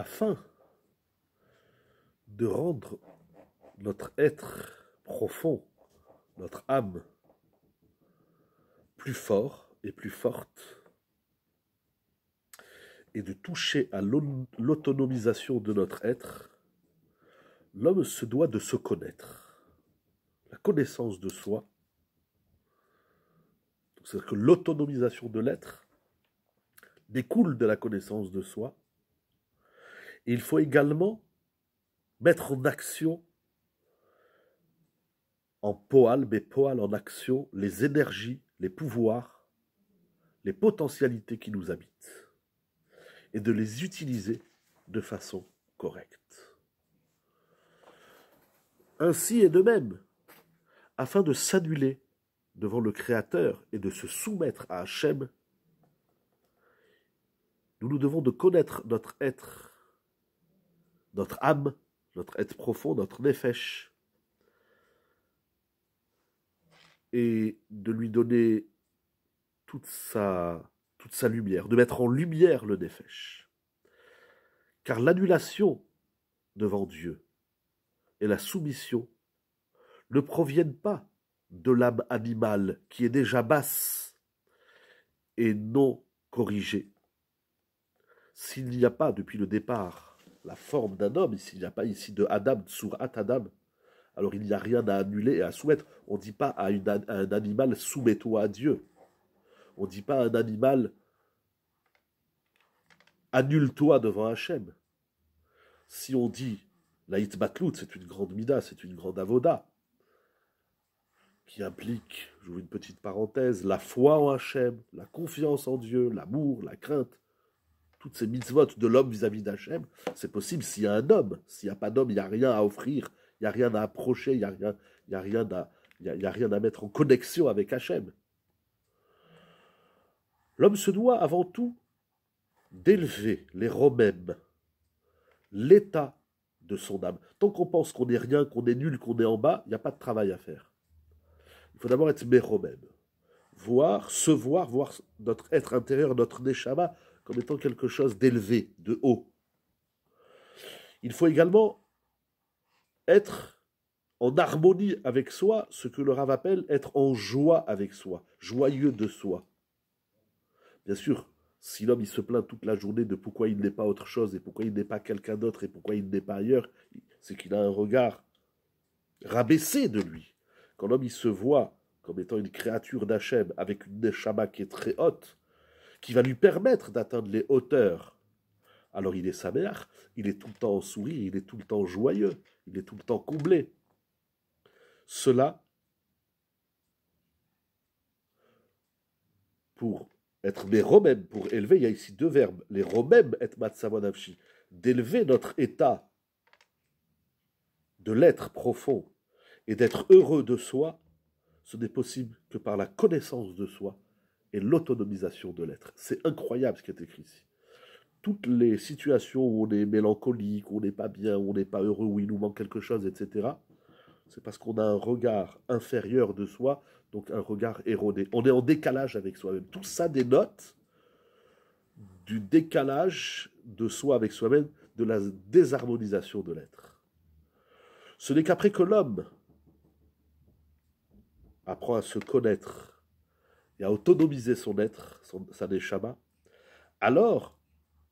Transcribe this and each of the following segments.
afin de rendre notre être profond, notre âme, plus fort et plus forte, et de toucher à l'autonomisation de notre être, l'homme se doit de se connaître. La connaissance de soi, c'est-à-dire que l'autonomisation de l'être découle de la connaissance de soi, il faut également mettre en action, en poal, mais poal en action, les énergies, les pouvoirs, les potentialités qui nous habitent, et de les utiliser de façon correcte. Ainsi et de même, afin de s'annuler devant le Créateur et de se soumettre à Hachem, nous nous devons de connaître notre être notre âme, notre être profond, notre défèche et de lui donner toute sa, toute sa lumière, de mettre en lumière le défèche Car l'annulation devant Dieu et la soumission ne proviennent pas de l'âme animale qui est déjà basse et non corrigée. S'il n'y a pas depuis le départ la forme d'un homme. Ici, il n'y a pas ici de Adam, sur Adam. Alors il n'y a rien à annuler et à soumettre. On ne dit pas à, un animal soumets-toi à Dieu. On ne dit pas à un animal annule-toi devant Hachem. Si on dit la Hitbatlout, c'est une grande mida, c'est une grande avoda, qui implique, j'ouvre une petite parenthèse, la foi en Hachem, la confiance en Dieu, l'amour, la crainte, toutes ces mitzvot de l'homme vis-à-vis d'Hachem, c'est possible s'il y a un homme. S'il n'y a pas d'homme, il n'y a rien à offrir, il n'y a rien à approcher, il n'y a, rien, a, rien à, mettre en connexion avec Hachem. L'homme se doit avant tout d'élever les romèmes, l'état de son âme. Tant qu'on pense qu'on n'est rien, qu'on est nul, qu'on est en bas, il n'y a pas de travail à faire. Il faut d'abord être mes romèmes. voir, se voir, voir notre être intérieur, notre neshama, comme étant quelque chose d'élevé, de haut. Il faut également être en harmonie avec soi, ce que le Rav appelle être en joie avec soi, joyeux de soi. Bien sûr, si l'homme il se plaint toute la journée de pourquoi il n'est pas autre chose et pourquoi il n'est pas quelqu'un d'autre et pourquoi il n'est pas ailleurs, c'est qu'il a un regard rabaissé de lui. Quand l'homme il se voit comme étant une créature d'Hachem avec une Neshama qui est très haute, qui va lui permettre d'atteindre les hauteurs. Alors il est sa mère, il est tout le temps en sourire, il est tout le temps joyeux, il est tout le temps comblé. Cela, pour être les même pour élever, il y a ici deux verbes, les romèmes et matsavanavshi, d'élever notre état de l'être profond et d'être heureux de soi, ce n'est possible que par la connaissance de soi et l'autonomisation de l'être. C'est incroyable ce qui est écrit ici. Toutes les situations où on est mélancolique, où on n'est pas bien, où on n'est pas heureux, où il nous manque quelque chose, etc., c'est parce qu'on a un regard inférieur de soi, donc un regard erroné. On est en décalage avec soi-même. Tout ça dénote du décalage de soi avec soi-même, de la désharmonisation de l'être. Ce n'est qu'après que l'homme apprend à se connaître, et à autonomiser son être, son, sa chamas alors,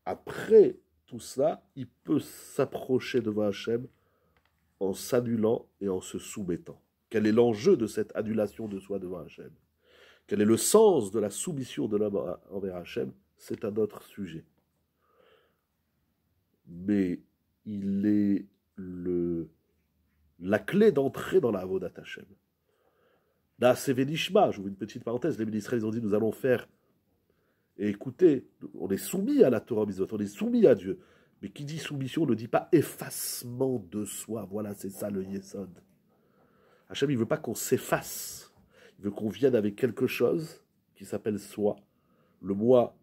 après tout cela, il peut s'approcher devant Hachem en s'annulant et en se soumettant. Quel est l'enjeu de cette annulation de soi devant Hachem Quel est le sens de la soumission de l'homme envers Hachem C'est un autre sujet. Mais il est le, la clé d'entrée dans la Avodat Hachem je vous une petite parenthèse, les ministres, ils ont dit nous allons faire et écoutez, on est soumis à la Torah on est soumis à Dieu. Mais qui dit soumission ne dit pas effacement de soi. Voilà, c'est ça le Yesod. Hachem, il ne veut pas qu'on s'efface. Il veut qu'on vienne avec quelque chose qui s'appelle soi. Le moi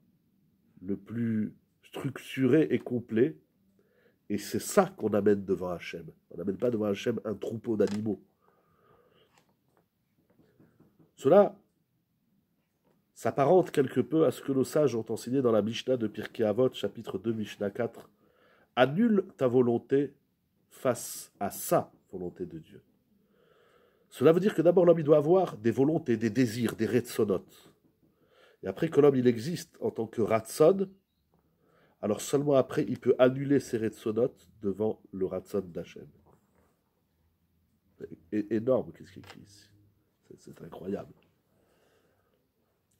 le plus structuré et complet. Et c'est ça qu'on amène devant Hachem. On n'amène pas devant Hachem un troupeau d'animaux. Cela s'apparente quelque peu à ce que nos sages ont enseigné dans la Mishnah de Pirkei Avot, chapitre 2, Mishnah 4. Annule ta volonté face à sa volonté de Dieu. Cela veut dire que d'abord l'homme doit avoir des volontés, des désirs, des retsonotes. Et après que l'homme il existe en tant que ratson, alors seulement après il peut annuler ses retsonotes devant le ratson d'Hachem. Énorme, qu'est-ce qu'il dit ici c'est incroyable.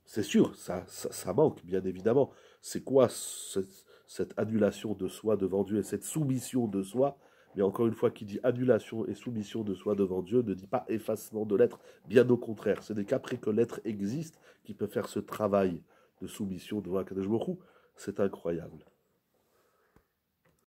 C'est sûr, ça, ça, manque, bien évidemment. C'est quoi cette, annulation de soi devant Dieu et cette soumission de soi Mais encore une fois, qui dit annulation et soumission de soi devant Dieu ne dit pas effacement de l'être. Bien au contraire, ce n'est qu'après que l'être existe qui peut faire ce travail de soumission devant Akadosh C'est incroyable.